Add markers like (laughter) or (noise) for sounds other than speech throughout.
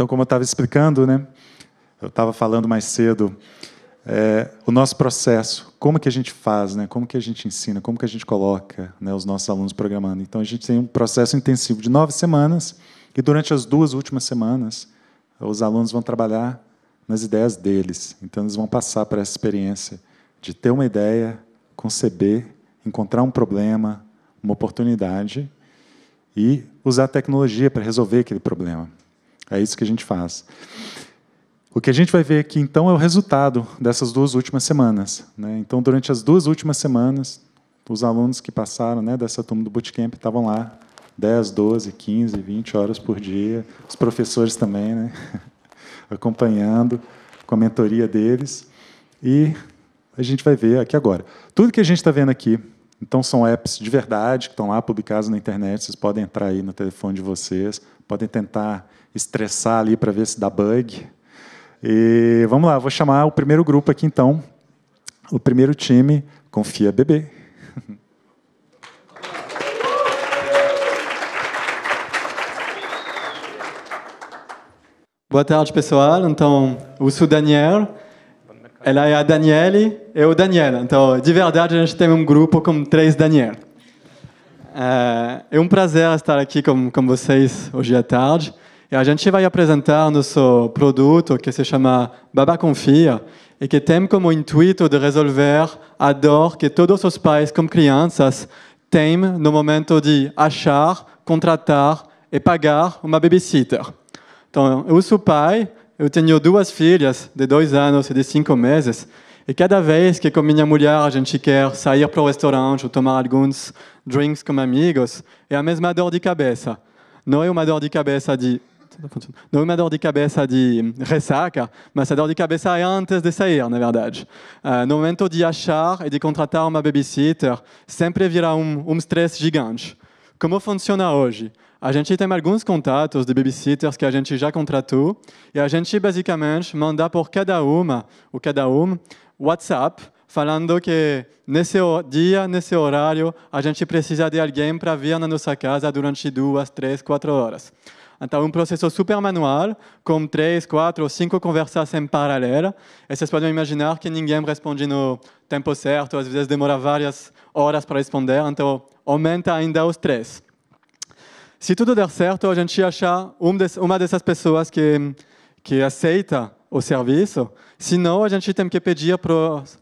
Então, como eu estava explicando, né, eu estava falando mais cedo, é, o nosso processo, como que a gente faz, né, como que a gente ensina, como que a gente coloca né, os nossos alunos programando. Então, a gente tem um processo intensivo de nove semanas e durante as duas últimas semanas, os alunos vão trabalhar nas ideias deles. Então, eles vão passar por essa experiência de ter uma ideia, conceber, encontrar um problema, uma oportunidade e usar a tecnologia para resolver aquele problema. É isso que a gente faz. O que a gente vai ver aqui, então, é o resultado dessas duas últimas semanas. Né? Então, durante as duas últimas semanas, os alunos que passaram né, dessa turma do bootcamp estavam lá 10, 12, 15, 20 horas por dia, os professores também, né? (laughs) acompanhando com a mentoria deles. E a gente vai ver aqui agora. Tudo que a gente está vendo aqui, então, são apps de verdade que estão lá publicados na internet, vocês podem entrar aí no telefone de vocês, podem tentar estressar ali para ver se dá bug. E vamos lá, vou chamar o primeiro grupo aqui então. O primeiro time, confia bebê. (laughs) Boa tarde, pessoal. Então, eu sou Daniel. Ela é a Daniele e o Daniel. Então, de verdade, a gente tem um grupo com três Daniel. É, é um prazer estar aqui com, com vocês hoje à tarde. E a gente vai apresentar nosso produto que se chama Baba Confia e que tem como intuito de resolver a dor que todos os pais com crianças têm no momento de achar, contratar e pagar uma babysitter. Então, eu sou pai, eu tenho duas filhas de dois anos e de cinco meses. E cada vez que com minha mulher a gente quer sair para o restaurante ou tomar alguns drinks com amigos, é a mesma dor de cabeça. Não é uma dor de cabeça de no uma dor de cabeça de ressaca, mas a dor de cabeça é antes de sair, na verdade. Uh, no momento de achar e de contratar uma babysitter, sempre virá um, um gigante. Como funciona hoje? A gente tem alguns contatos de babysitters que a gente já contratou e a gente basicamente manda por cada uma ou cada um WhatsApp falando que nesse dia, nesse horário, a gente precisa de alguém para vir na nossa casa durante duas, três, quatro horas. Então, um processo super manual, com três, quatro ou cinco conversas em paralelo. E vocês podem imaginar que ninguém responde no tempo certo, às vezes demora várias horas para responder, então aumenta ainda os três. Se tudo der certo, a gente achar uma dessas pessoas que, que aceita o serviço. Senão, a gente tem que pedir para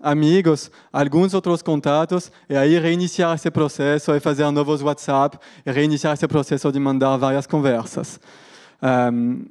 amigos alguns outros contatos e aí reiniciar esse processo e fazer novos WhatsApp e reiniciar esse processo de mandar várias conversas. Um,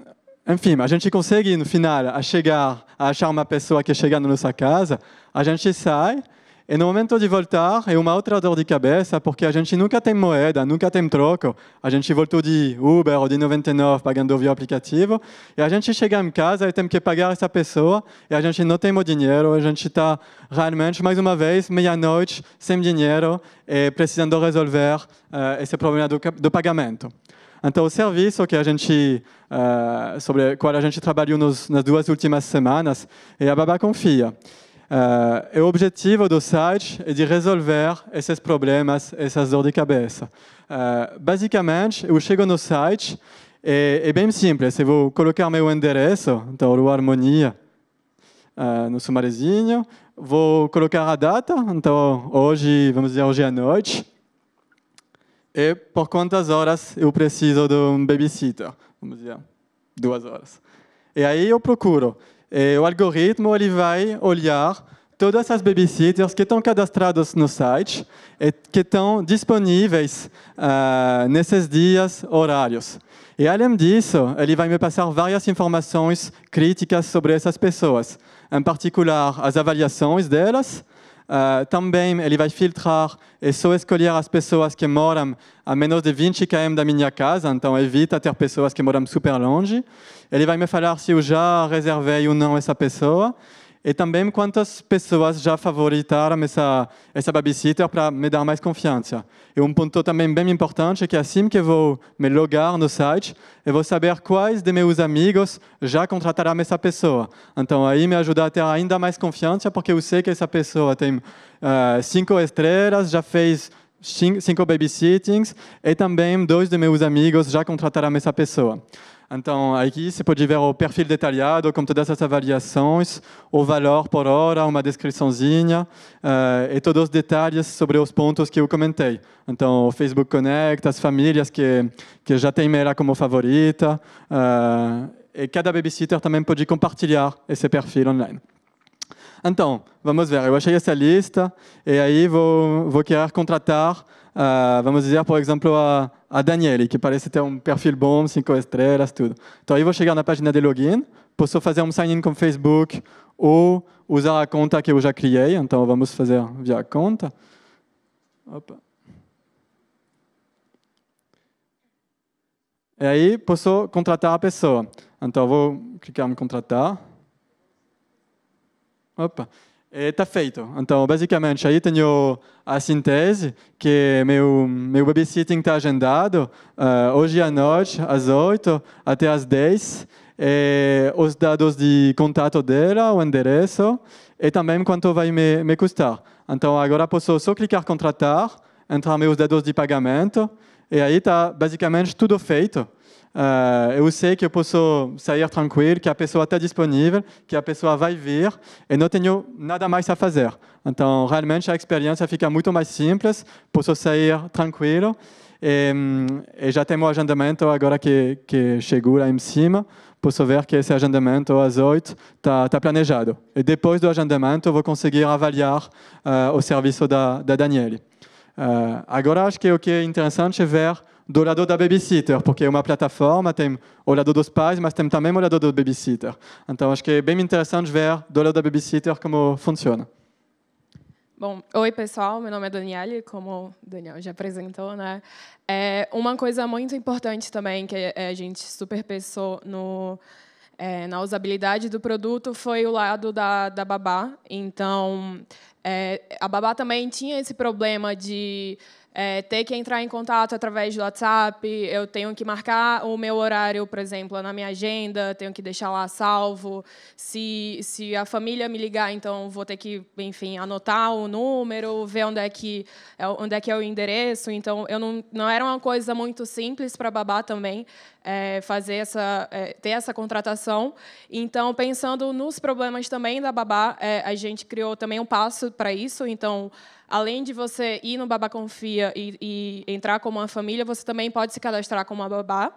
enfim, a gente consegue, no final, a chegar, a achar uma pessoa que chega na nossa casa, a gente sai e no momento de voltar, é uma outra dor de cabeça, porque a gente nunca tem moeda, nunca tem troco. A gente voltou de Uber ou de 99 pagando via aplicativo, e a gente chega em casa e tem que pagar essa pessoa, e a gente não tem o dinheiro, a gente está realmente, mais uma vez, meia-noite, sem dinheiro, e precisando resolver uh, esse problema do, do pagamento. Então, o serviço que a gente, uh, sobre o qual a gente trabalhou nos, nas duas últimas semanas é a Baba Confia. Uh, o objetivo do site é de resolver esses problemas, essas dores de cabeça. Uh, basicamente, eu chego no site e é, é bem simples. Eu vou colocar meu endereço, então, o Harmonia, uh, no Sumarezinho. Vou colocar a data, então, hoje, vamos dizer, hoje à noite. E por quantas horas eu preciso de um babysitter? Vamos dizer, duas horas. E aí eu procuro. E é, o algoritmo ele vai olhar todas as babysitters que estão cadastradas no site e é, que estão disponíveis uh, nesses dias, horários. E, além disso, ele vai me passar várias informações críticas sobre essas pessoas, em particular as avaliações delas, também ele vai filtrar e só escolher as pessoas que moram a menos de 20 km da minha casa, então evita ter pessoas que moram super longe. Ele vai me falar se eu já reservei ou non essa pessoa. E também quantas pessoas já favoritaram essa, essa babysitter para me dar mais confiança. E um ponto também bem importante é que assim que eu vou me logar no site, eu vou saber quais de meus amigos já contrataram essa pessoa. Então aí me ajuda a ter ainda mais confiança, porque eu sei que essa pessoa tem uh, cinco estrelas, já fez cinco babysittings e também dois de meus amigos já contrataram essa pessoa. Então, aqui se pode ver o perfil detalhado, com todas as avaliações, o valor por hora, uma descriçãozinha uh, e todos os detalhes sobre os pontos que eu comentei. Então, o Facebook Connect, as famílias que, que já têm Mera como favorita, uh, e cada babysitter também pode compartilhar esse perfil online. Então, vamos ver, eu achei essa lista e aí vou, vou querer contratar va euh, vamos dizer, por exemplo, a, a Daniele, que parece ter um perfil bom, cinco estrelas, tudo. Então, vais vou chegar na página de login, posso fazer um sign-in com Facebook ou usar a conta que eu já criei. Então, vamos fazer via conta. Opa. E aí, posso contratar a pessoa. Então, vou clicar em contratar. Opa. está é, feito. Então, basicamente, aí tenho a síntese, que meu, meu babysitting está agendado uh, hoje à noite, às 8 até às 10, e é, os dados de contato dela, o endereço, e também quanto vai me, me custar. Então, agora posso só clicar contratar, entrar meus dados de pagamento, e aí está basicamente tudo feito. Uh, eu sei que eu posso sair tranquilo, que a pessoa está disponível, que a pessoa vai vir e não tenho nada mais a fazer. Então, realmente, a experiência fica muito mais simples, posso sair tranquilo e, e já tenho o agendamento agora que, que chegou lá em cima. Posso ver que esse agendamento às 8 está tá planejado. E depois do agendamento, vou conseguir avaliar uh, o serviço da, da Daniele. Uh, agora, acho que o que é interessante é ver do lado da babysitter, porque é uma plataforma, tem o lado dos pais, mas tem também o lado do babysitter. Então, acho que é bem interessante ver do lado da babysitter como funciona. Bom, oi pessoal, meu nome é Daniele, como o Daniel já apresentou, né? É uma coisa muito importante também que é, a gente super pensou no, é, na usabilidade do produto foi o lado da, da babá. Então, é, a babá também tinha esse problema de é, ter que entrar em contato através do WhatsApp, eu tenho que marcar o meu horário, por exemplo, na minha agenda, tenho que deixar lá salvo. Se, se a família me ligar, então vou ter que, enfim, anotar o número, ver onde é que, é, onde é, que é o endereço. Então, eu não, não era uma coisa muito simples para babá também é, fazer essa, é, ter essa contratação. Então, pensando nos problemas também da Babá, é, a gente criou também um passo para isso. Então, além de você ir no Babá Confia e, e entrar como uma família, você também pode se cadastrar como uma Babá.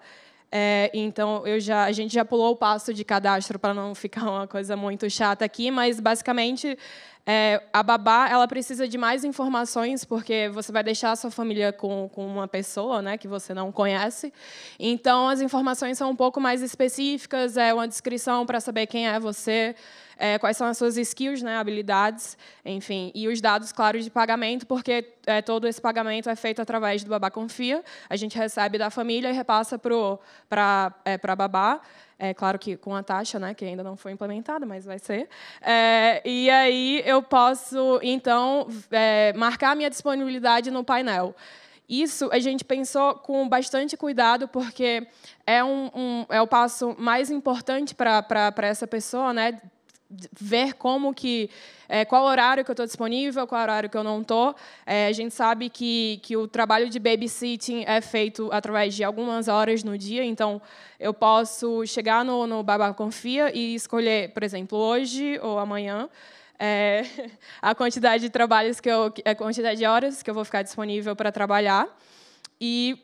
É, então eu já, a gente já pulou o passo de cadastro para não ficar uma coisa muito chata aqui, mas basicamente é, a babá ela precisa de mais informações porque você vai deixar a sua família com, com uma pessoa né, que você não conhece. Então as informações são um pouco mais específicas, é uma descrição para saber quem é você é, quais são as suas skills, né, habilidades, enfim, e os dados claro, de pagamento, porque é, todo esse pagamento é feito através do Babá Confia. A gente recebe da família e repassa para é, a Babá. É claro que com a taxa, né, que ainda não foi implementada, mas vai ser. É, e aí eu posso, então, é, marcar minha disponibilidade no painel. Isso a gente pensou com bastante cuidado, porque é, um, um é o passo mais importante para essa pessoa, né? ver como que é, qual horário que eu estou disponível, qual horário que eu não estou. É, a gente sabe que, que o trabalho de babysitting é feito através de algumas horas no dia, então eu posso chegar no, no Babá Confia e escolher, por exemplo, hoje ou amanhã, é, (laughs) a quantidade de trabalhos que eu, a quantidade de horas que eu vou ficar disponível para trabalhar e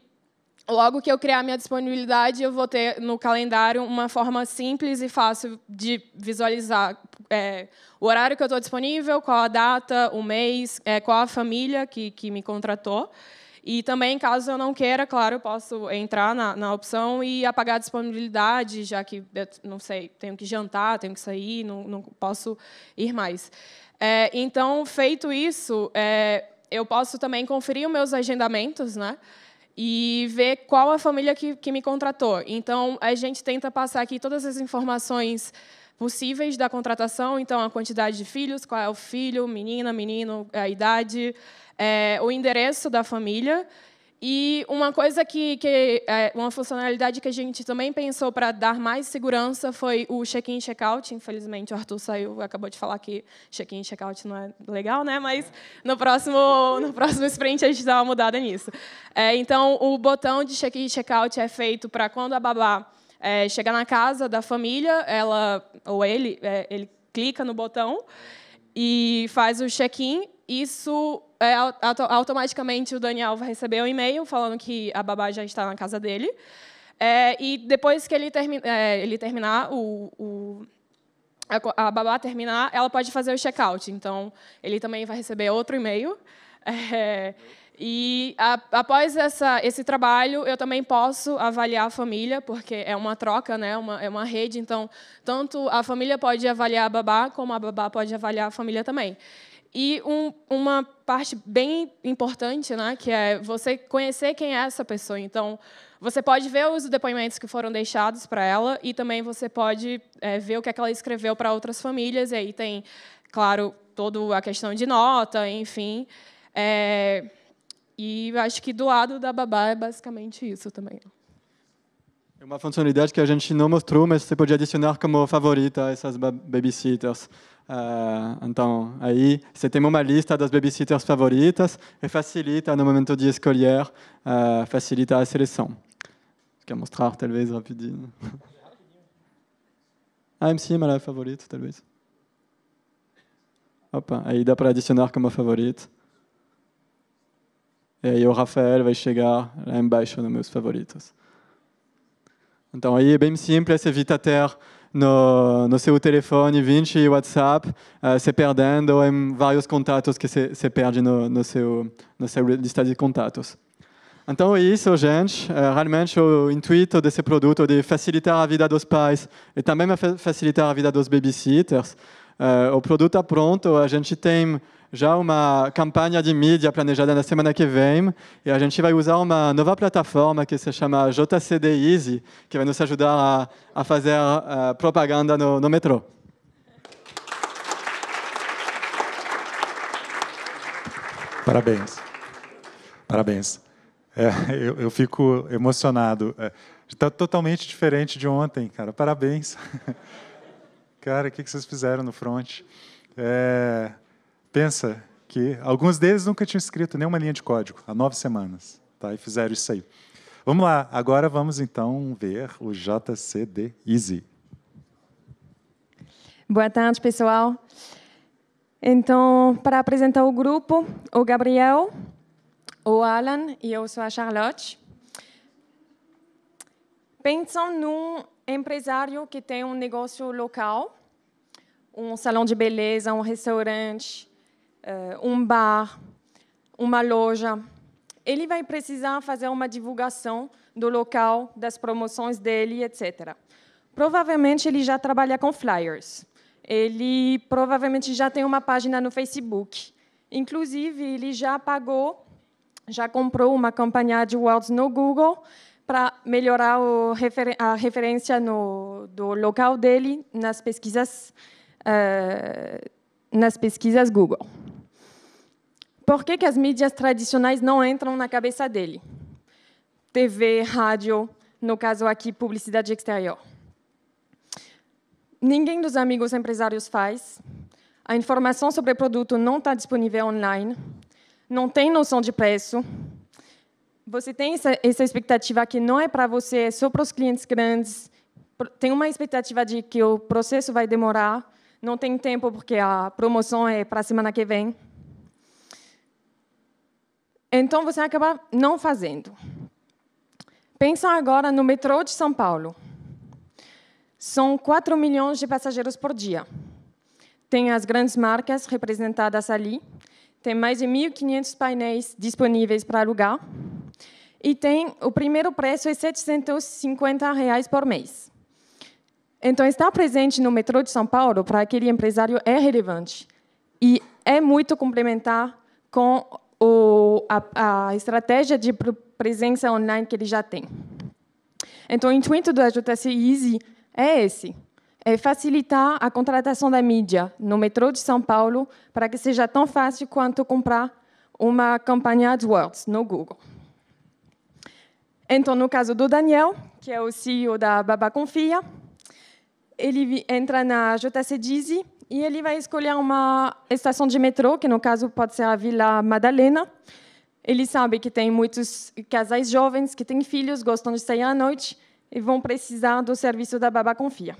logo que eu criar minha disponibilidade, eu vou ter no calendário uma forma simples e fácil de visualizar é, o horário que eu estou disponível, qual a data, o mês, é, qual a família que, que me contratou. E também, caso eu não queira, claro, eu posso entrar na, na opção e apagar a disponibilidade, já que, não sei, tenho que jantar, tenho que sair, não, não posso ir mais. É, então, feito isso, é, eu posso também conferir os meus agendamentos, né? e ver qual a família que, que me contratou. Então, a gente tenta passar aqui todas as informações possíveis da contratação, então a quantidade de filhos, qual é o filho, menina, menino, a idade, é, o endereço da família e uma coisa que, que é, uma funcionalidade que a gente também pensou para dar mais segurança foi o check-in check-out. Infelizmente, o Arthur saiu, acabou de falar que check-in check-out não é legal, né? Mas no próximo no próximo sprint a gente dá uma mudada nisso. É, então, o botão de check-in check-out é feito para quando a babá é, chegar na casa da família, ela ou ele é, ele clica no botão e faz o check-in. Isso é, auto automaticamente o Daniel vai receber um e-mail falando que a babá já está na casa dele. É, e depois que ele, termi é, ele terminar, o, o, a, a, babá terminar, ela pode fazer o check-out. Então, ele também vai receber outro e-mail. É, e a, após essa, esse trabalho, eu também posso avaliar a família, porque é uma troca, né? Uma, é uma rede. Então, tanto a família pode avaliar a babá, como a babá pode avaliar a família também. E um, uma parte bem importante, né, que é você conhecer quem é essa pessoa. Então, você pode ver os depoimentos que foram deixados para ela e também você pode é, ver o que, é que ela escreveu para outras famílias. E aí tem, claro, toda a questão de nota, enfim. É, e acho que do lado da babá é basicamente isso também. É uma funcionalidade que a gente não mostrou, mas você pode adicionar como favorita essas babysitters. Uh, então, aí você tem uma lista das babysitters favoritas e facilita no momento de escolher, uh, facilita a seleção. Quer mostrar, talvez, rapidinho? Ah, MC, mas é favorito, talvez. Opa, aí dá para adicionar como favorito. E aí o Rafael vai chegar lá embaixo nos meus favoritos. Então aí é bem simples, evita ter no, no seu telefone 20 WhatsApp uh, eh, se perdendo em vários contatos que se, se perde no, no, seu, no seu lista de contatos. Então é isso, gente. Eh, realmente o intuito desse produto é de facilitar a vida dos pais e também facilitar a vida dos babysitters. Eh, o produto está pronto, a gente tem já uma campanha de mídia planejada na semana que vem e a gente vai usar uma nova plataforma que se chama JCD Easy, que vai nos ajudar a, a fazer uh, propaganda no, no metrô. Parabéns. Parabéns. É, eu, eu, fico emocionado. Está é, tá totalmente diferente de ontem, cara. Parabéns. (laughs) cara, o que, vocês fizeram no front? É, Pensa que alguns deles nunca tinham escrito nenhuma linha de código, há nove semanas, tá? e fizeram isso aí. Vamos lá, agora vamos então ver o JCD Easy. Boa tarde, pessoal. Então, para apresentar o grupo, o Gabriel, o Alan e eu sou a Charlotte. Pensam num empresário que tem um negócio local, um salão de beleza, um restaurante, eh, um bar, uma loja. Ele vai precisar fazer uma divulgação do local, das promoções dele, etc. Provavelmente ele já trabalha com flyers. Ele provavelmente já tem uma página no Facebook. Inclusive, ele já pagou, já comprou uma campanha de words no Google para melhorar a referência no, do local dele nas pesquisas, uh, nas pesquisas Google por que, que as mídias tradicionais não entram na cabeça dele? TV, rádio, no caso aqui, publicidade exterior. Ninguém dos amigos empresários faz. A informação sobre o produto não está disponível online. Não tem noção de preço. Você tem essa, essa expectativa que não é para você, é só para os clientes grandes. Tem uma expectativa de que o processo vai demorar. Não tem tempo, porque a promoção é para a semana que vem. Então você acaba não fazendo. Pensa agora no metrô de São Paulo. São 4 milhões de passageiros por dia. Tem as grandes marcas representadas ali, tem mais de 1.500 painéis disponíveis para alugar e tem o primeiro preço é 750 reais por mês. Então estar presente no metrô de São Paulo para aquele empresário é relevante e é muito complementar com a, a estratégia de presença online que ele já tem. Então, o intuito da JC Easy é esse, é facilitar a contratação da mídia no metrô de São Paulo para que seja tão fácil quanto comprar uma campanha AdWords no Google. Então, no caso do Daniel, que é o CEO da Baba Confia, ele entra na JC Dizzy e ele vai escolher uma estação de metrô, que no caso pode ser a Vila Madalena, ele sabe que tem muitos casais jovens que têm filhos, gostam de sair à noite e vão precisar do serviço da Baba Confia.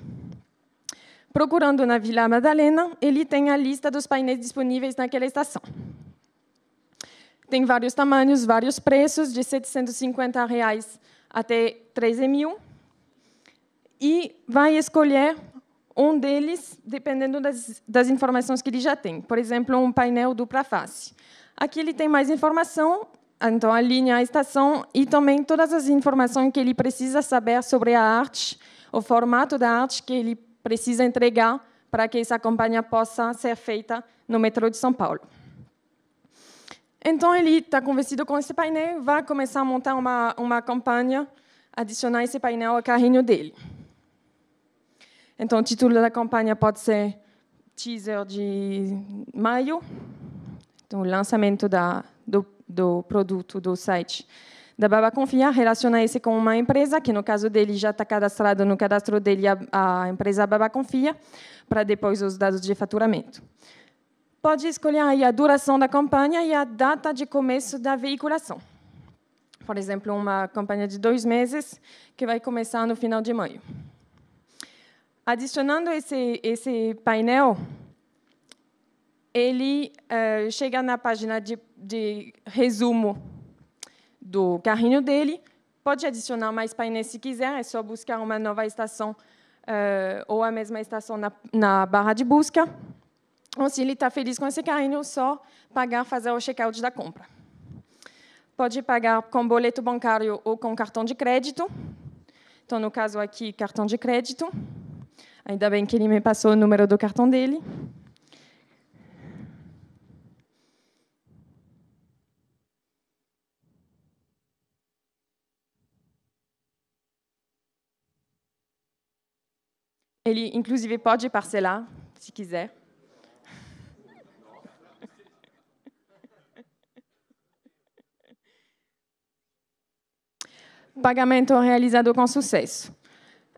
Procurando na Vila Madalena, ele tem a lista dos painéis disponíveis naquela estação. Tem vários tamanhos, vários preços, de R$ 750 reais até 13 mil. E vai escolher um deles, dependendo das, das, informações que ele já tem. Por exemplo, um painel dupla face. Aqui ele tem mais informação, então a linha, a estação e também todas as informações que ele precisa saber sobre a arte, o formato da arte que ele precisa entregar para que essa campanha possa ser feita no metrô de São Paulo. Então ele está convencido com esse painel, vai começar a montar uma uma campanha, adicionar esse painel ao carrinho dele. Então o título da campanha pode ser teaser de maio o lançamento da, do, do produto, do site da Baba Confiar relaciona esse com uma empresa, que no caso dele já está cadastrado no cadastro dele a, a empresa Baba Confia, para depois os dados de faturamento. Pode escolher aí a duração da campanha e a data de começo da veiculação. Por exemplo, uma campanha de dois meses, que vai começar no final de maio. Adicionando esse, esse painel, ele eh, chega na página de, de resumo do carrinho dele, pode adicionar mais painéis se quiser, é só buscar uma nova estação uh, ou a mesma estação na, na, barra de busca. Ou se ele está feliz com esse carrinho, só pagar, fazer o check-out da compra. Pode pagar com boleto bancário ou com cartão de crédito. Então, no caso aqui, cartão de crédito. Ainda bem que ele me passou o número do cartão dele. Ele, inclusive, pode parcelar, se quiser. Pagamento realizado com sucesso.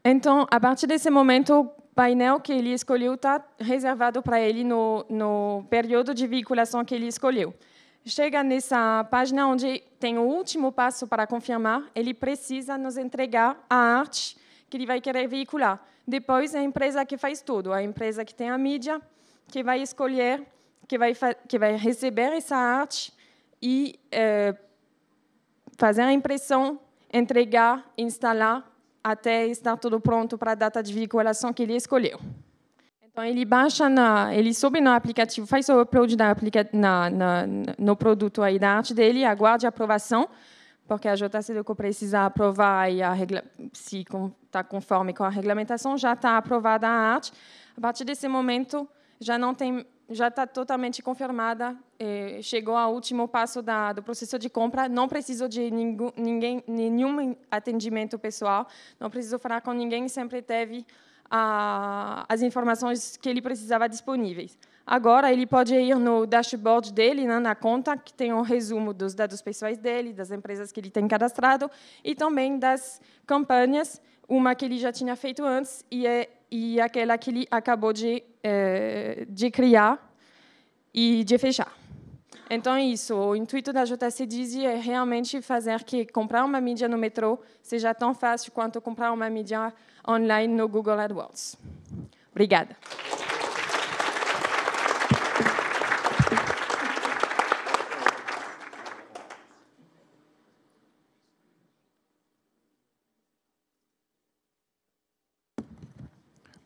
Então, a partir desse momento, o painel que ele escolheu está reservado para ele no, no período de vinculação que ele escolheu. Chega nessa página onde tem o último passo para confirmar, ele precisa nos entregar a arte que ele vai querer veicular. Depois, é a empresa que faz tudo, a empresa que tem a mídia, que vai escolher, que vai, que vai receber essa arte e é, fazer a impressão, entregar, instalar, até estar tudo pronto para a data de veiculação que ele escolheu. Então, ele baixa, na, ele sobe no aplicativo, faz o upload na, na, na, no produto aí da arte dele, aguarde a aprovação, porque a JCDCO precisa aprovar e regla... se está conforme com a regulamentação, já está aprovada a arte. A partir desse momento, já não tem, já está totalmente confirmada, eh, chegou ao último passo da, do processo de compra, não preciso de ninguém, nenhum atendimento pessoal, não preciso falar com ninguém, sempre teve as informações que ele precisava disponíveis. Agora, ele pode ir no dashboard dele, né, na conta, que tem um resumo dos dados pessoais dele, das empresas que ele tem cadastrado, e também das campanhas, uma que ele já tinha feito antes e, é, e aquela que ele acabou de, é, de criar e de fechar. Então, é isso. O intuito da JC Dizzy é realmente fazer que comprar uma mídia no metrô seja tão fácil quanto comprar uma mídia online no Google AdWords. Obrigada.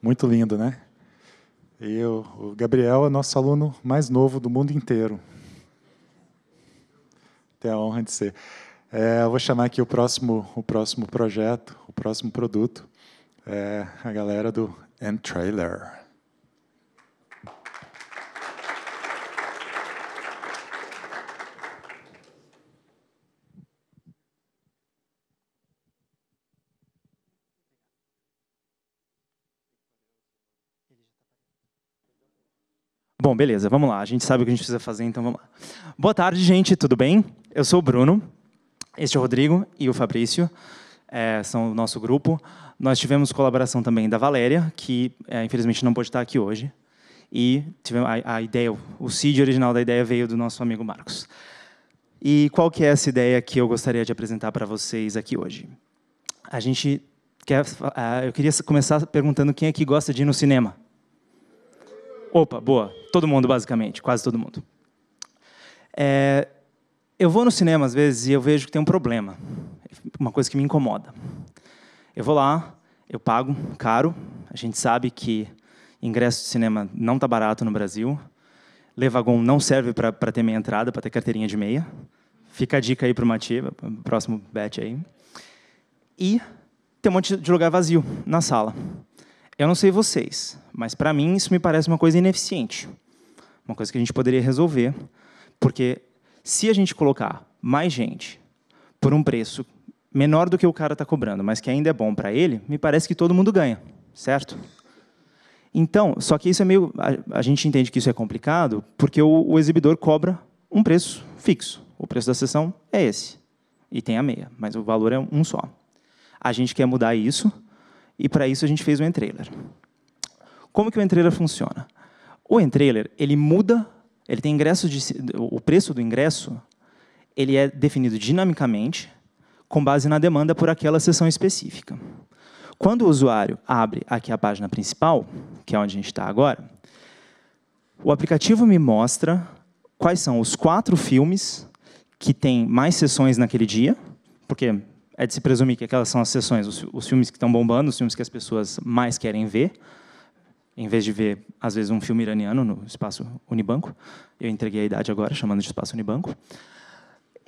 Muito lindo, né? E eu, o Gabriel é nosso aluno mais novo do mundo inteiro. Tenho a honra de ser. É, eu vou chamar aqui o próximo, o próximo projeto, o próximo produto, é a galera do N-Trailer. Bom, beleza, vamos lá. A gente sabe o que a gente precisa fazer, então vamos lá. Boa tarde, gente, tudo bem? Eu sou o Bruno, este é o Rodrigo e o Fabrício, é, são o nosso grupo. Nós tivemos colaboração também da Valéria, que é, infelizmente não pode estar aqui hoje. E tivemos a, a ideia, o seed original da ideia veio do nosso amigo Marcos. E qual que é essa ideia que eu gostaria de apresentar para vocês aqui hoje? A gente quer, eu queria começar perguntando quem é que gosta de ir no cinema. Opa, boa. Todo mundo, basicamente, quase todo mundo. É, eu vou no cinema, às vezes, e eu vejo que tem um problema, uma coisa que me incomoda. Eu vou lá, eu pago caro, a gente sabe que ingresso de cinema não está barato no Brasil, Levagon não serve para ter meia entrada, para ter carteirinha de meia. Fica a dica aí para o Mati, próximo bet aí. E tem um monte de lugar vazio na sala. Eu não sei vocês, mas para mim isso me parece uma coisa ineficiente. Uma coisa que a gente poderia resolver, porque se a gente colocar mais gente por um preço menor do que o cara está cobrando, mas que ainda é bom para ele, me parece que todo mundo ganha, certo? Então, só que isso é meio. A, a gente entende que isso é complicado, porque o, o, exibidor cobra um preço fixo. O preço da sessão é esse. E tem a meia, mas o valor é um só. A gente quer mudar isso e para isso a gente fez o Entrailer. Como que o Entrailer funciona? O Entrailer, ele muda, ele tem ingressos de, o preço do ingresso, ele é definido dinamicamente com base na demanda por aquela sessão específica. Quando o usuário abre aqui a página principal, que é onde a gente está agora, o aplicativo me mostra quais são os quatro filmes que têm mais sessões naquele dia, porque é de se presumir que aquelas são as sessões, os, os filmes que estão bombando, os filmes que as pessoas mais querem ver, em vez de ver, às vezes, um filme iraniano no espaço Unibanco. Eu entreguei a idade agora, chamando de espaço Unibanco.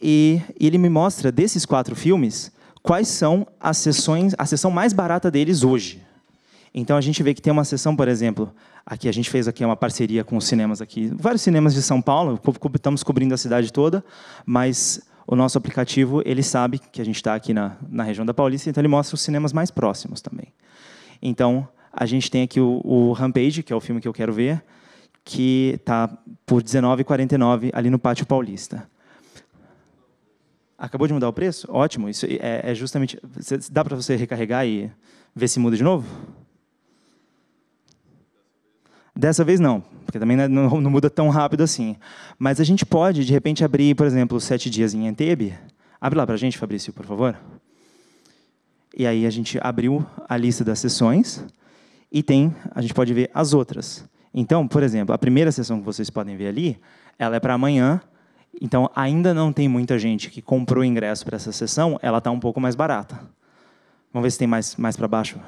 E, e ele me mostra, desses quatro filmes, quais são as sessões, a sessão mais barata deles hoje. Então a gente vê que tem uma sessão, por exemplo, aqui a gente fez aqui uma parceria com os cinemas aqui, vários cinemas de São Paulo, estamos cobrindo a cidade toda, mas o nosso aplicativo ele sabe que a gente está aqui na, na região da Paulista, então ele mostra os cinemas mais próximos também. Então, a gente tem aqui o, o Rampage, que é o filme que eu quero ver, que está por R$19,49 ali no Pátio Paulista. Acabou de mudar o preço? Ótimo. Isso é, é justamente. Dá para você recarregar e ver se muda de novo? Dessa vez não, porque também é, não, não, muda tão rápido assim. Mas a gente pode, de repente, abrir, por exemplo, sete dias em Entebbe. Abre lá para a gente, Fabrício, por favor. E aí a gente abriu a lista das sessões e tem, a gente pode ver as outras. Então, por exemplo, a primeira sessão que vocês podem ver ali, ela é para amanhã. Então, ainda não tem muita gente que comprou ingresso para essa sessão, ela está um pouco mais barata. Vamos ver se tem mais, mais para baixo.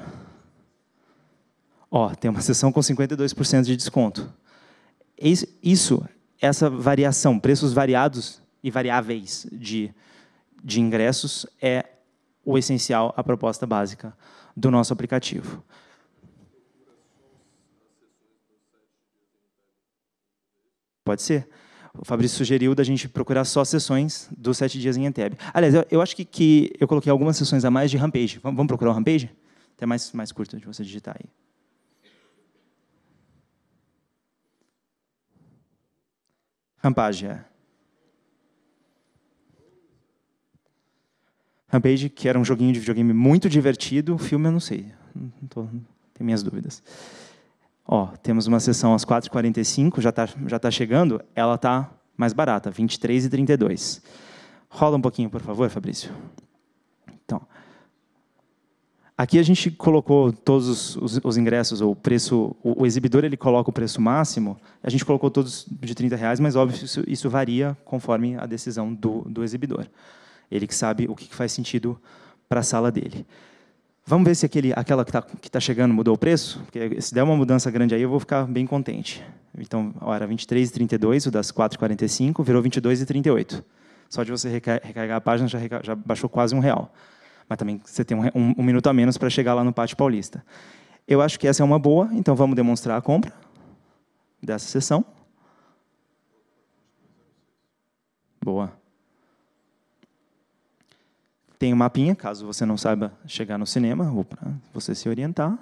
Ó, tem uma sessão com 52% de desconto. Isso, essa variação, preços variados e variáveis de, de ingressos é o essencial, a proposta básica do nosso aplicativo. Pode ser. O Fabrício sugeriu da gente procurar só sessões dos sete dias em Entebbe. Aliás, eu, eu acho que, que, eu coloquei algumas sessões a mais de Rampage. Vamos, vamos procurar o Rampage? Até mais, mais curto de você digitar aí. Rampage. É. Rampage, que era um joguinho de videogame muito divertido, o filme eu não sei, não tô, tenho minhas dúvidas. Ó, temos uma sessão às 4h45, já está já tá chegando, ela está mais barata, 23 e 32. Rola um pouquinho, por favor, Fabrício. Aqui a gente colocou todos os, os, os ingressos, o preço, o, o, exibidor ele coloca o preço máximo, a gente colocou todos de 30 reais, mas óbvio isso, isso varia conforme a decisão do, do exibidor. Ele que sabe o que faz sentido para a sala dele. Vamos ver se aquele, aquela que está tá chegando mudou o preço? Porque se der uma mudança grande aí, eu vou ficar bem contente. Então, era 23,32, o das 4,45, virou 22,38. Só de você recarregar a página já, já baixou quase um real mas também você tem um, um, um minuto a menos para chegar lá no Pátio Paulista. Eu acho que essa é uma boa, então vamos demonstrar a compra dessa sessão. Boa. Tem um mapinha, caso você não saiba chegar no cinema, ou para você se orientar.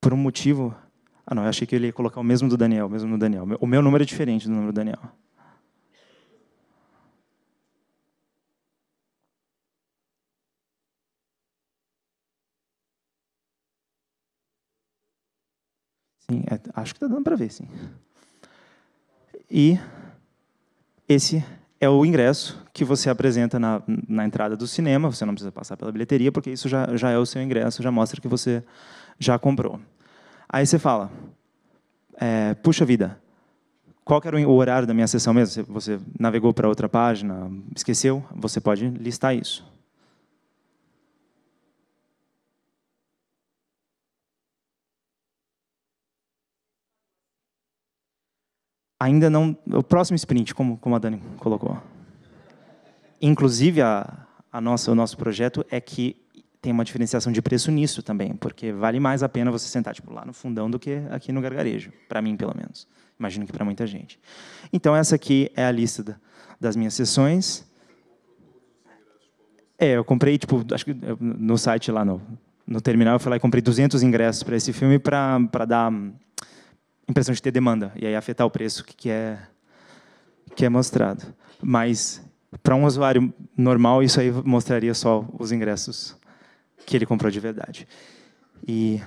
Por um motivo... Ah, não, eu achei que ele ia colocar o mesmo do Daniel, o mesmo do Daniel. O meu número é diferente do número do Daniel. Sim, é, acho que está dando para ver, sim. E esse é o ingresso que você apresenta na, na entrada do cinema. Você não precisa passar pela bilheteria, porque isso já, já é o seu ingresso, já mostra que você já comprou. Aí você fala, é, puxa vida, qual era o horário da minha sessão mesmo? Você, você navegou para outra página, esqueceu? Você pode listar isso. ainda não. O próximo sprint, como, como a Dani colocou. Inclusive, a, a nossa, o nosso projeto é que tem uma diferenciação de preço nisso também, porque vale mais a pena você sentar tipo, lá no fundão do que aqui no gargarejo, para mim, pelo menos. Imagino que para muita gente. Então, essa aqui é a lista da, das minhas sessões. É, eu comprei, tipo, acho que no site lá no, no terminal, eu fui lá e comprei 200 ingressos para esse filme para dar impressão de ter demanda e aí afetar o preço que é que é mostrado. Mas para um usuário normal isso aí mostraria só os ingressos que ele comprou de verdade. E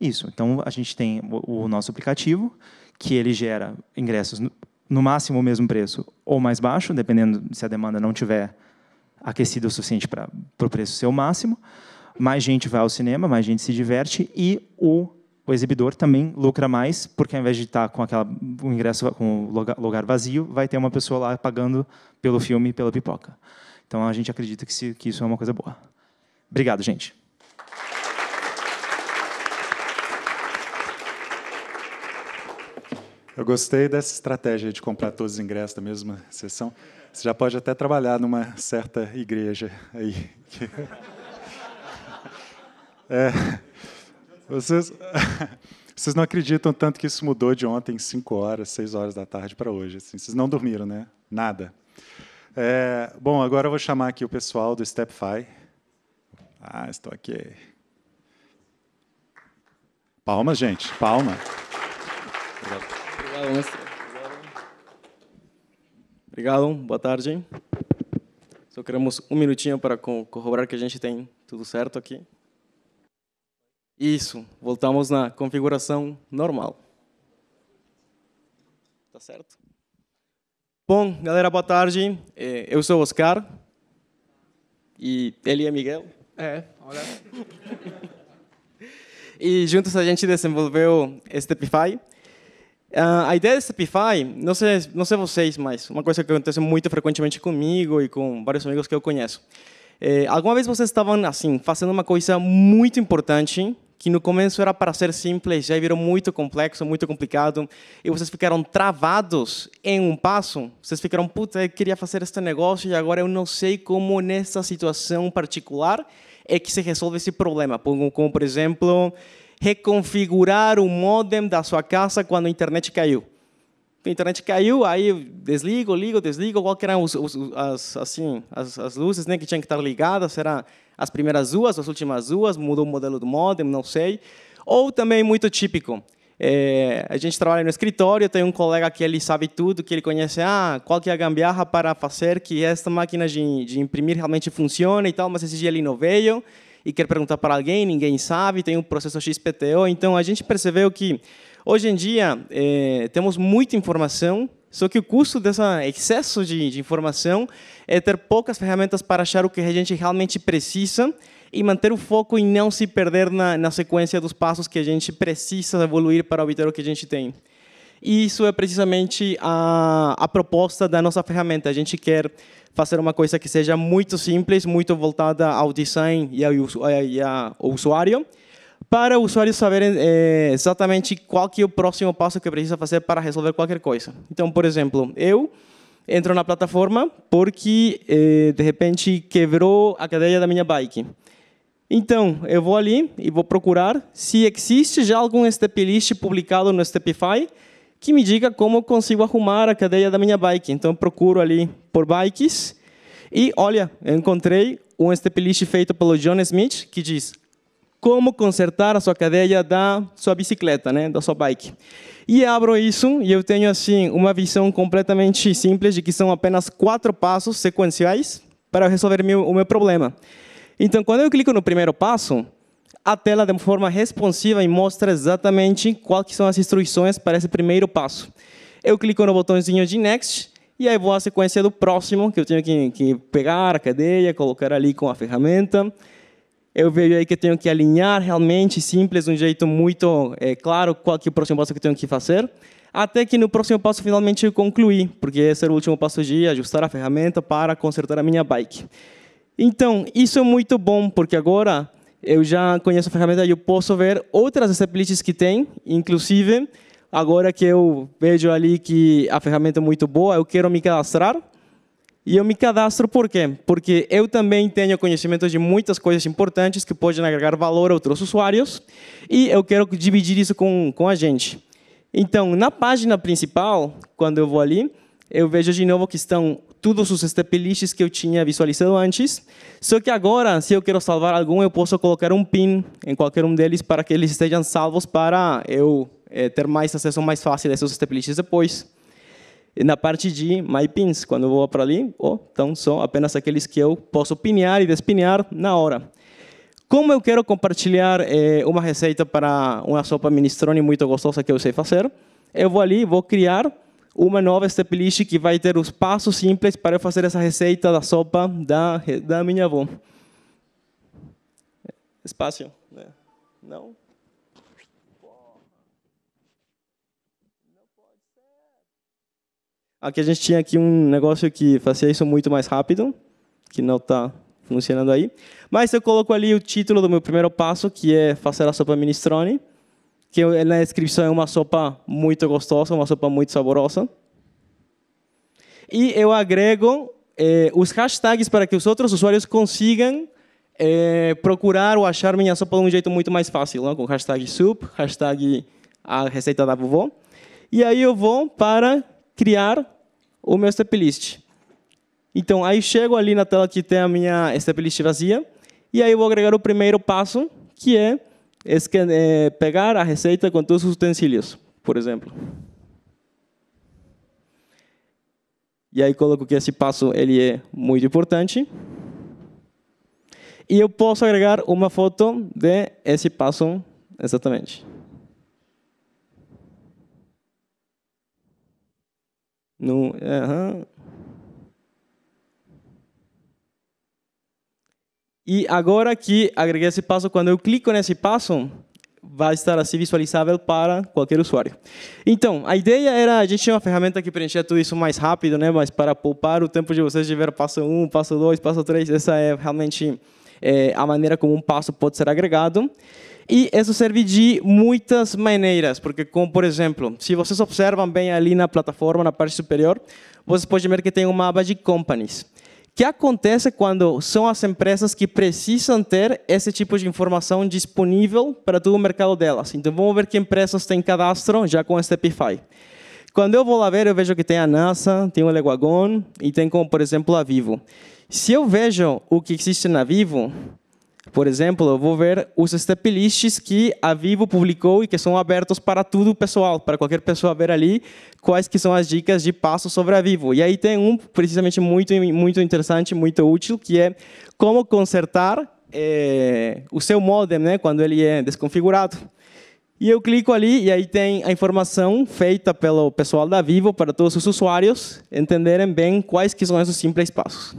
isso. Então a gente tem o, o nosso aplicativo que ele gera ingressos no, no máximo o mesmo preço ou mais baixo, dependendo se a demanda não tiver aquecida o suficiente para o preço ser o máximo. Mais gente vai ao cinema, mais gente se diverte e o o exibidor também lucra mais, porque ao invés de estar com aquela, o ingresso com o lugar vazio, vai ter uma pessoa lá pagando pelo filme e pela pipoca. Então a gente acredita que, se, que isso é uma coisa boa. Obrigado, gente. Eu gostei dessa estratégia de comprar todos os ingressos da mesma sessão. Você já pode até trabalhar numa certa igreja aí. (laughs) É. Vocês, (laughs) vocês não acreditam tanto que isso mudou de ontem, 5 horas, 6 horas da tarde para hoje. Assim, vocês não dormiram, né? Nada. É, bom, agora eu vou chamar aqui o pessoal do Stepify. Ah, estou aqui. Palma, gente, palma. Obrigado, mestre. Obrigado, boa tarde. Só queremos um minutinho para corroborar que a gente tem tudo certo aqui. Isso, voltamos na configuração normal. Tá certo? Bom, galera, boa tarde. Eh, eu sou o Oscar. E ele é Miguel. É, olha. (laughs) e juntos a gente desenvolveu este Epify. Uh, ah, a ideia desse Epify, não sei, não sei vocês, mas uma coisa que acontece muito frequentemente comigo e com vários amigos que eu conheço. É, alguma vez vocês estavam assim fazendo uma coisa muito importante que no começo era para ser simples, já virou muito complexo, muito complicado, e vocês ficaram travados em um passo. Vocês ficaram, puta, eu queria fazer este negócio e agora eu não sei como nessa situação particular é que se resolve esse problema. Como, por exemplo, reconfigurar o modem da sua casa quando a internet caiu a internet caiu, aí desligo, ligo, desligo, qual eram os, os, as, assim, as, as, luzes né, que tinham que estar ligadas, Será as primeiras duas, as últimas duas, mudou o modelo do modem, não sei. Ou também muito típico, é, a gente trabalha no escritório, tem um colega que ele sabe tudo, que ele conhece, ah, qual que é a gambiarra para fazer que esta máquina de, de imprimir realmente funcione e tal, mas esse dia ele não veio e quer perguntar para alguém, ninguém sabe, tem um processo XPTO, então a gente percebeu que Hoje em dia, é, temos muita informação, só que o custo desse excesso de, de informação é ter poucas ferramentas para achar o que a gente realmente precisa e manter o foco e não se perder na, na sequência dos passos que a gente precisa evoluir para obter o que a gente tem. E isso é precisamente a, a proposta da nossa ferramenta. A gente quer fazer uma coisa que seja muito simples, muito voltada ao design e ao, e ao usuário, para o usuário saber é, eh, exatamente qual que é o próximo passo que precisa fazer para resolver qualquer coisa. Então, por exemplo, eu entro na plataforma porque, é, de repente, quebrou a cadeia da minha bike. Então, eu vou ali e vou procurar se existe já algum step list publicado no Stepify que me diga como consigo arrumar a cadeia da minha bike. Então, procuro ali por bikes e, olha, eu encontrei um step list feito pelo John Smith que diz como consertar a sua cadeia da sua bicicleta, né, da sua bike. E abro isso e eu tenho assim uma visão completamente simples de que são apenas quatro passos sequenciais para resolver meu, o meu problema. Então, quando eu clico no primeiro passo, a tela de forma responsiva e mostra exatamente quais são as instruções para esse primeiro passo. Eu clico no botãozinho de Next e aí vou à sequência do próximo, que eu tenho que, que pegar a cadeia, colocar ali com a ferramenta eu vejo aí que tenho que alinhar realmente simples, um jeito muito é, claro qual que é o próximo passo que tenho que fazer, até que no próximo passo finalmente eu concluí, porque esse era o último passo de ajustar a ferramenta para consertar a minha bike. Então, isso é muito bom, porque agora eu já conheço a ferramenta e eu posso ver outras splits que tem, inclusive, agora que eu vejo ali que a ferramenta é muito boa, eu quero me cadastrar, e eu me cadastro por quê? Porque eu também tenho conhecimento de muitas coisas importantes que podem agregar valor a outros usuários e eu quero dividir isso com, com a gente. Então, na página principal, quando eu vou ali, eu vejo de novo que estão todos os step lists que eu tinha visualizado antes. Só que agora, se eu quero salvar algum, eu posso colocar um pin em qualquer um deles para que eles estejam salvos para eu é, ter mais acesso mais fácil a esses step lists depois. E na parte de My Pins, quando eu vou para ali, oh, então são apenas aqueles que eu posso pinhar e despinhar na hora. Como eu quero compartilhar eh, uma receita para uma sopa minestrone muito gostosa que eu sei fazer, eu vou ali vou criar uma nova step list que vai ter os passos simples para eu fazer essa receita da sopa da, da minha avó. Espaço? Né? Não? Aqui a gente tinha aqui um negócio que fazia isso muito mais rápido, que não está funcionando aí. Mas eu coloco ali o título do meu primeiro passo, que é fazer a sopa minestrone, que na descrição é uma sopa muito gostosa, uma sopa muito saborosa. E eu agrego eh, os hashtags para que os outros usuários consigam eh, procurar ou achar minha sopa de um jeito muito mais fácil, não? Né? com hashtag soup, hashtag a receita da vovó. E aí eu vou para criar o meu step list. Então, aí chego ali na tela que tem a minha step list vazia, e aí vou agregar o primeiro passo, que é, é pegar a receita com todos os utensílios, por exemplo. E aí coloco que esse passo ele é muito importante. E eu posso agregar uma foto desse esse passo exatamente. Não, E agora que agreguei esse passo, quando eu clico nesse passo, vai estar assim visualizável para qualquer usuário. Então, a ideia era, a gente tinha uma ferramenta que preenchia tudo isso mais rápido, né? mas para poupar o tempo de vocês de ver passo 1, um, passo 2, passo 3, essa é realmente é, a maneira como um passo pode ser agregado. E isso serve de muitas maneiras, porque, como por exemplo, se vocês observam bem ali na plataforma, na parte superior, vocês podem ver que tem um mapa de companies. O que acontece quando são as empresas que precisam ter esse tipo de informação disponível para todo o mercado delas? Então, vamos ver que empresas têm cadastro já com este Stepify. Quando eu vou lá ver, eu vejo que tem a NASA, tem o Leguagon e tem como, por exemplo, a Vivo. Se eu vejo o que existe na Vivo, por exemplo, eu vou ver os step lists que a Vivo publicou e que são abertos para tudo pessoal, para qualquer pessoa ver ali quais que são as dicas de passo sobre a Vivo. E aí tem um precisamente muito muito interessante, muito útil, que é como consertar é, o seu modem, né, quando ele é desconfigurado. E eu clico ali e aí tem a informação feita pelo pessoal da Vivo para todos os usuários entenderem bem quais que são esses simples passos.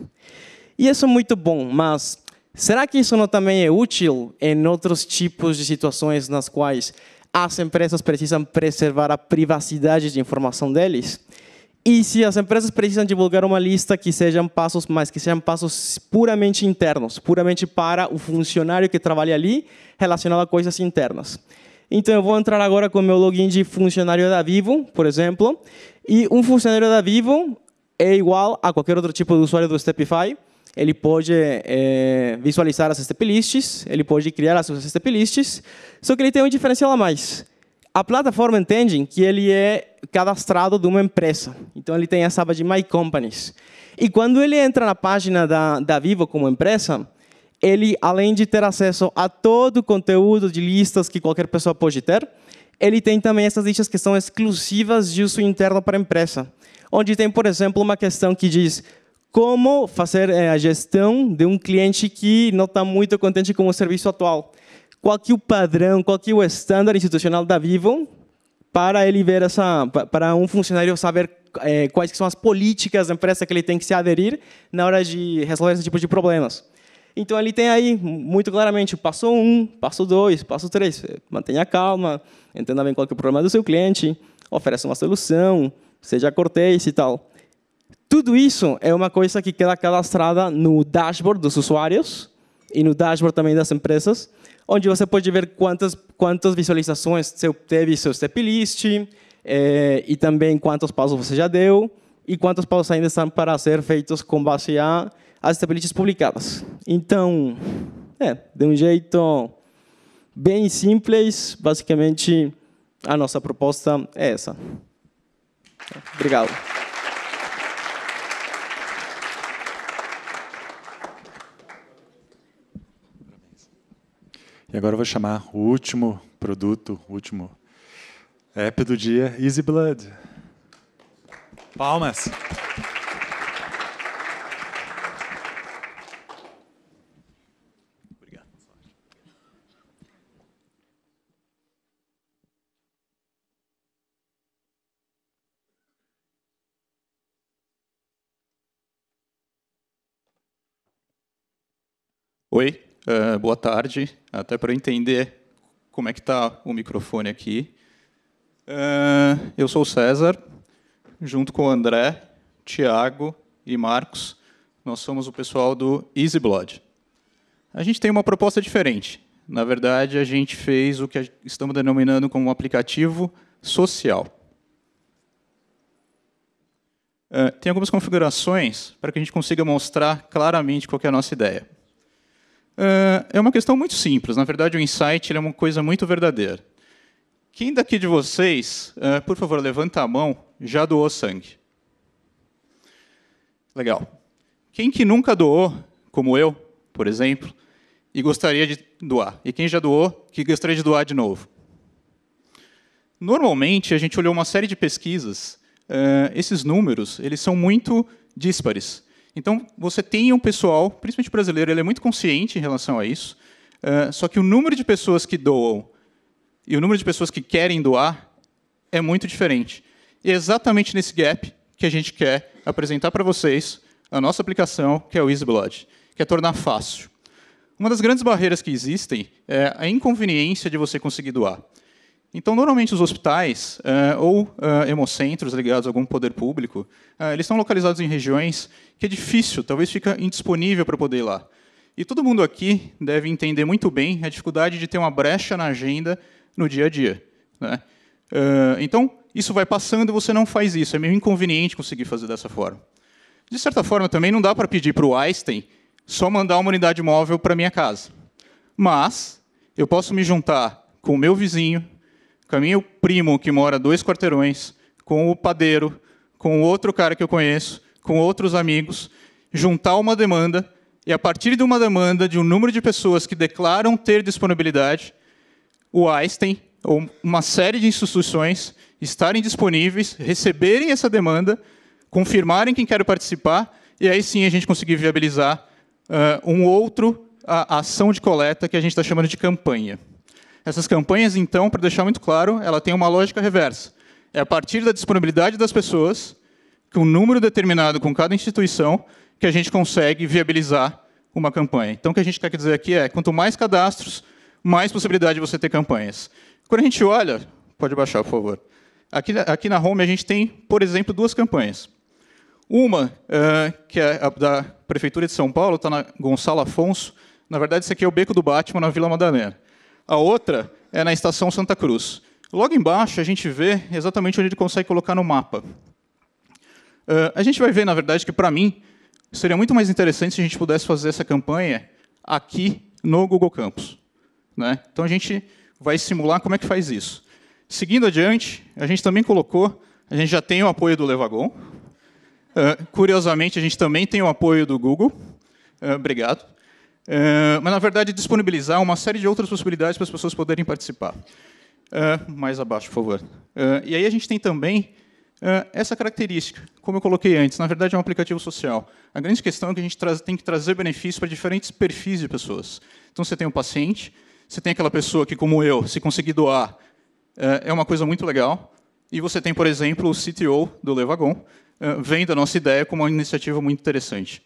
E isso é muito bom, mas Será que isso não também é útil em outros tipos de situações nas quais as empresas precisam preservar a privacidade de informação deles? E se as empresas precisam divulgar uma lista que sejam passos, mas que sejam passos puramente internos, puramente para o funcionário que trabalha ali, relacionado a coisas internas. Então eu vou entrar agora com o meu login de funcionário da Vivo, por exemplo, e um funcionário da Vivo é igual a qualquer outro tipo de usuário do Stepify, ele pode é, visualizar as step lists, ele pode criar as suas step lists, só que ele tem um diferencial a mais. A plataforma entende que ele é cadastrado de uma empresa, então ele tem a aba de My Companies. E quando ele entra na página da, da Vivo como empresa, ele, além de ter acesso a todo o conteúdo de listas que qualquer pessoa pode ter, ele tem também essas listas que são exclusivas de uso interno para a empresa, onde tem, por exemplo, uma questão que diz como fazer eh, a gestão de um cliente que não está muito contente com o serviço atual. Qual que é o padrão, qual que é o estándar institucional da Vivo para ele ver essa, para um funcionário saber é, quais são as políticas da empresa que ele tem que se aderir na hora de resolver esse tipo de problemas. Então ele tem aí muito claramente o passo um, passo dois, passo três. Eh, mantenha calma, entenda bem qual é o problema do seu cliente, ofereça uma solução, seja cortês e tal. Tudo isso é uma coisa que queda cadastrada no dashboard dos usuários e no dashboard também das empresas, onde você pode ver quantas, quantas visualizações você teve seu step list eh, e também quantos passos você já deu e quantos passos ainda estão para ser feitos com base a as step lists publicadas. Então, é, de um jeito bem simples, basicamente, a nossa proposta é essa. Obrigado. E agora eu vou chamar o último produto, o último app do dia, Easy Blood. Palmas. Obrigado. Oi. Uh, boa tarde, até para entender como é que está o microfone aqui. Uh, eu sou o César, junto com o André, Tiago e Marcos, nós somos o pessoal do Easy Blood. A gente tem uma proposta diferente. Na verdade, a gente fez o que estamos denominando como um aplicativo social. Uh, tem algumas configurações para que a gente consiga mostrar claramente qual é a nossa ideia. Eh, é uma questão muito simples. Na verdade, o insight é uma coisa muito verdadeira. Quem daqui de vocês, eh, por favor, levanta a mão, já doou sangue? Legal. Quem que nunca doou, como eu, por exemplo, e gostaria de doar? E quem já doou, que gostaria de doar de novo? Normalmente, a gente olhou uma série de pesquisas. Eh, esses números, eles são muito díspares. Então, você tem um pessoal, principalmente brasileiro, ele é muito consciente em relação a isso, uh, só que o número de pessoas que doam e o número de pessoas que querem doar é muito diferente. E é exatamente nesse gap que a gente quer apresentar para vocês a nossa aplicação, que é o EasyBlood, que é tornar fácil. Uma das grandes barreiras que existem é a inconveniência de você conseguir doar. Então, normalmente, os hospitais uh, ou uh, hemocentros ligados a algum poder público, uh, eles estão localizados em regiões que é difícil, talvez fica indisponível para poder ir lá. E todo mundo aqui deve entender muito bem a dificuldade de ter uma brecha na agenda no dia a dia. Né? então, isso vai passando e você não faz isso. É meio inconveniente conseguir fazer dessa forma. De certa forma, também não dá para pedir para o Einstein só mandar uma unidade móvel para minha casa. Mas eu posso me juntar com o meu vizinho, Caminha o primo que mora dois quarteirões, com o padeiro, com outro cara que eu conheço, com outros amigos, juntar uma demanda e a partir de uma demanda de um número de pessoas que declaram ter disponibilidade, o Einstein ou uma série de instituições estarem disponíveis, receberem essa demanda, confirmarem quem quer participar e aí sim a gente conseguir viabilizar uh, um outro a ação de coleta que a gente está chamando de campanha. Essas campanhas, então, para deixar muito claro, ela tem uma lógica reversa. É a partir da disponibilidade das pessoas, com um número determinado com cada instituição, que a gente consegue viabilizar uma campanha. Então, o que a gente quer dizer aqui é, quanto mais cadastros, mais possibilidade de você ter campanhas. Quando a gente olha, pode baixar, por favor. Aqui, aqui na Home a gente tem, por exemplo, duas campanhas. Uma, eh, que é da Prefeitura de São Paulo, está na Gonçalo Afonso. Na verdade, isso aqui é o Beco do Batman, na Vila Madalena a outra é na estação Santa Cruz. Logo embaixo, a gente vê exatamente onde ele consegue colocar no mapa. Uh, a gente vai ver, na verdade, que para mim seria muito mais interessante se a gente pudesse fazer essa campanha aqui no Google Campus. Né? Então a gente vai simular como é que faz isso. Seguindo adiante, a gente também colocou, a gente já tem o apoio do Levagon. Uh, curiosamente, a gente também tem o apoio do Google. Uh, obrigado. É, mas, na verdade, disponibilizar uma série de outras possibilidades para as pessoas poderem participar. Uh, mais abaixo, por favor. Uh, e aí a gente tem também essa característica, como eu coloquei antes. Na verdade, é um aplicativo social. A grande questão é que a gente tem que trazer benefícios para diferentes perfis de pessoas. Então, você tem um paciente, você tem aquela pessoa que, como eu, se conseguir doar, é uma coisa muito legal. E você tem, por exemplo, o CTO do Levagon, vendo a nossa ideia como uma iniciativa muito interessante.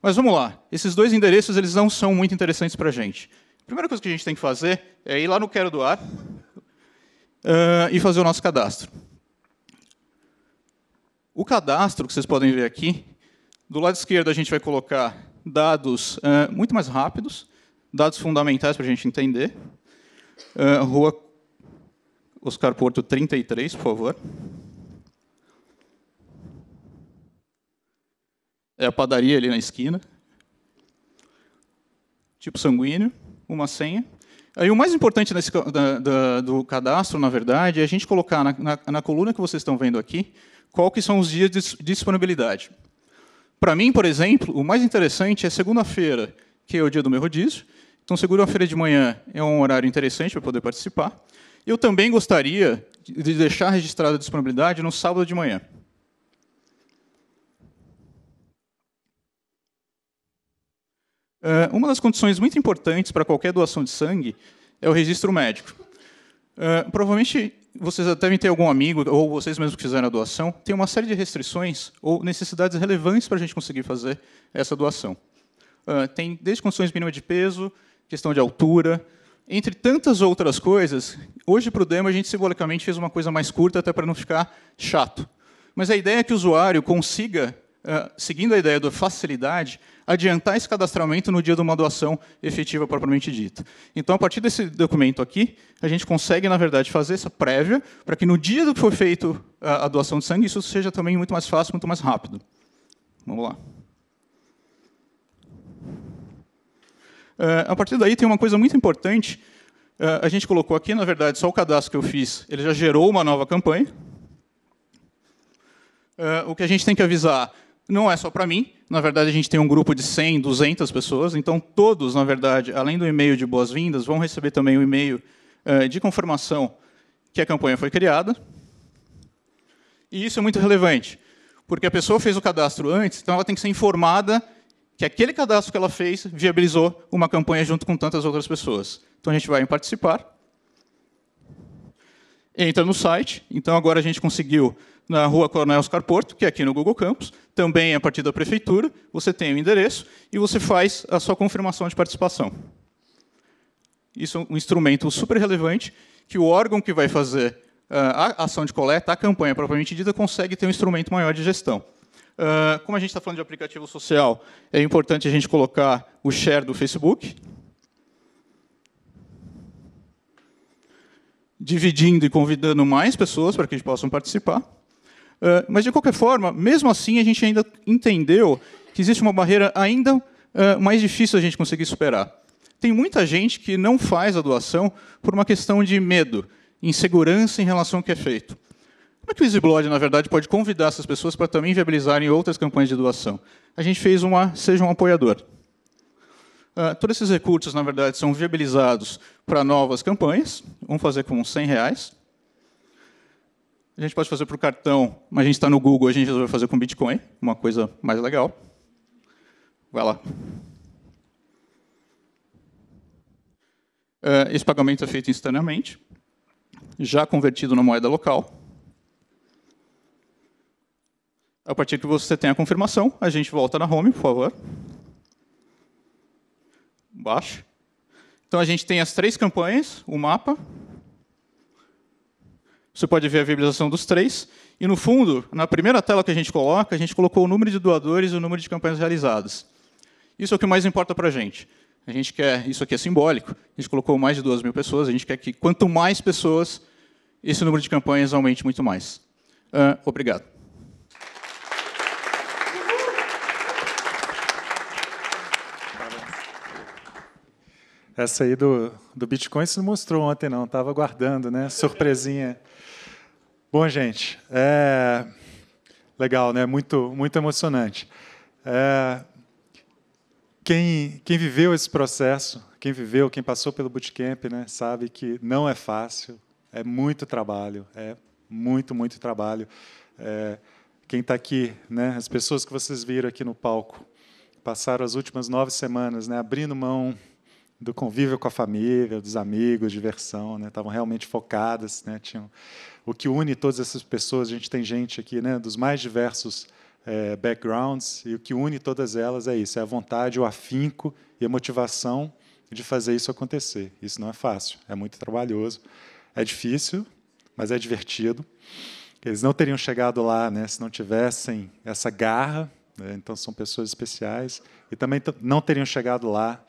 Mas vamos lá, esses dois endereços eles não são muito interessantes para a gente. A primeira coisa que a gente tem que fazer é ir lá no Quero Doar uh, e fazer o nosso cadastro. O cadastro, que vocês podem ver aqui, do lado esquerdo a gente vai colocar dados uh, muito mais rápidos, dados fundamentais para a gente entender. Uh, rua Oscar Porto 33, por favor. É a padaria ali na esquina. Tipo sanguíneo, uma senha. Aí o mais importante nesse, da, da, do cadastro, na verdade, é a gente colocar na, na, na coluna que vocês estão vendo aqui, qual que são os dias de disponibilidade. Para mim, por exemplo, o mais interessante é segunda-feira, que é o dia do meu rodízio. Então, segunda-feira de manhã é um horário interessante para poder participar. Eu também gostaria de deixar registrada a disponibilidade no sábado de manhã. Uh, uma das condições muito importantes para qualquer doação de sangue é o registro médico. Uh, provavelmente vocês até devem ter algum amigo, ou vocês mesmos que fizeram a doação, tem uma série de restrições ou necessidades relevantes para a gente conseguir fazer essa doação. Uh, tem desde condições mínimas de peso, questão de altura, entre tantas outras coisas. Hoje, para o demo, a gente simbolicamente fez uma coisa mais curta, até para não ficar chato. Mas a ideia é que o usuário consiga ah, seguindo a ideia da facilidade, adiantar esse cadastramento no dia de uma doação efetiva propriamente dita. Então, a partir desse documento aqui, a gente consegue, na verdade, fazer essa prévia para que no dia do que foi feito ah, a, doação de sangue, isso seja também muito mais fácil, muito mais rápido. Vamos lá. Ah, a partir daí tem uma coisa muito importante. a gente colocou aqui, na verdade, só o cadastro que eu fiz, ele já gerou uma nova campanha. o que a gente tem que avisar não é só para mim. Na verdade, a gente tem um grupo de 100, 200 pessoas. Então, todos, na verdade, além do e-mail de boas-vindas, vão receber também o um e-mail eh, de confirmação que a campanha foi criada. E isso é muito relevante, porque a pessoa fez o cadastro antes, então ela tem que ser informada que aquele cadastro que ela fez viabilizou uma campanha junto com tantas outras pessoas. Então, a gente vai em participar. Entra no site. Então, agora a gente conseguiu na rua Coronel Oscar Porto, que é aqui no Google Campus, também a partir da prefeitura, você tem o endereço e você faz a sua confirmação de participação. Isso é um instrumento super relevante que o órgão que vai fazer ah, a ação de coleta, a campanha propriamente dita, consegue ter um instrumento maior de gestão. Ah, como a gente está falando de aplicativo social, é importante a gente colocar o share do Facebook, dividindo e convidando mais pessoas para que possam participar. Eh, mas, de qualquer forma, mesmo assim, a gente ainda entendeu que existe uma barreira ainda uh, mais difícil a gente conseguir superar. Tem muita gente que não faz a doação por uma questão de medo, insegurança em relação ao que é feito. Como é que o EasyBlood, na verdade, pode convidar essas pessoas para também viabilizarem outras campanhas de doação? A gente fez uma Seja um Apoiador. Uh, todos esses recursos, na verdade, são viabilizados para novas campanhas. Vamos fazer com 100 reais. A gente pode fazer para o cartão, mas a gente está no Google, a gente resolveu fazer com Bitcoin, uma coisa mais legal. Vai lá. É, esse pagamento é feito instantaneamente, já convertido na moeda local. A partir que você tem a confirmação, a gente volta na home, por favor. Baixo. Então a gente tem as três campanhas, o mapa, você pode ver a viabilização dos três. E, no fundo, na primeira tela que a gente coloca, a gente colocou o número de doadores e o número de campanhas realizadas. Isso é o que mais importa para a gente. A gente quer, isso aqui é simbólico, a gente colocou mais de 2 mil pessoas, a gente quer que quanto mais pessoas, esse número de campanhas aumente muito mais. Uh, obrigado. Essa aí do, do Bitcoin se não mostrou ontem, não. Estava guardando, né? Surpresinha. Bom, gente, é legal, né? Muito, muito emocionante. É... Quem, quem viveu esse processo, quem viveu, quem passou pelo bootcamp, né, sabe que não é fácil, é muito trabalho, é muito, muito trabalho. É... Quem está aqui, né, as pessoas que vocês viram aqui no palco, passaram as últimas nove semanas, né, abrindo mão do convívio com a família, dos amigos, diversão, né? Estavam realmente focadas, né? Tinham o que une todas essas pessoas, a gente tem gente aqui né, dos mais diversos é, backgrounds, e o que une todas elas é isso, é a vontade, o afinco e a motivação de fazer isso acontecer. Isso não é fácil, é muito trabalhoso, é difícil, mas é divertido. Eles não teriam chegado lá né, se não tivessem essa garra, né, então são pessoas especiais, e também não teriam chegado lá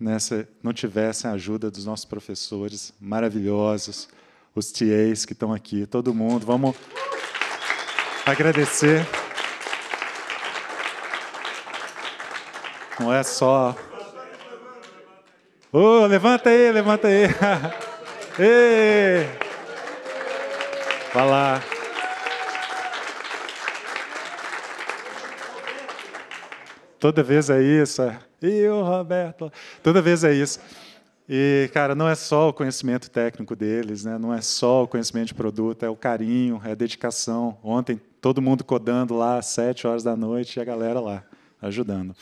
né, se não tivessem a ajuda dos nossos professores maravilhosos, os TAs que estão aqui, todo mundo. Vamos agradecer. Não é só. Ô, oh, levanta aí, levanta aí. (laughs) Ei! Vai lá. Toda vez é isso. E o Roberto. Toda vez é isso. E, cara, não é só o conhecimento técnico deles, né? não é só o conhecimento de produto, é o carinho, é a dedicação. Ontem, todo mundo codando lá às 7 horas da noite e a galera lá ajudando.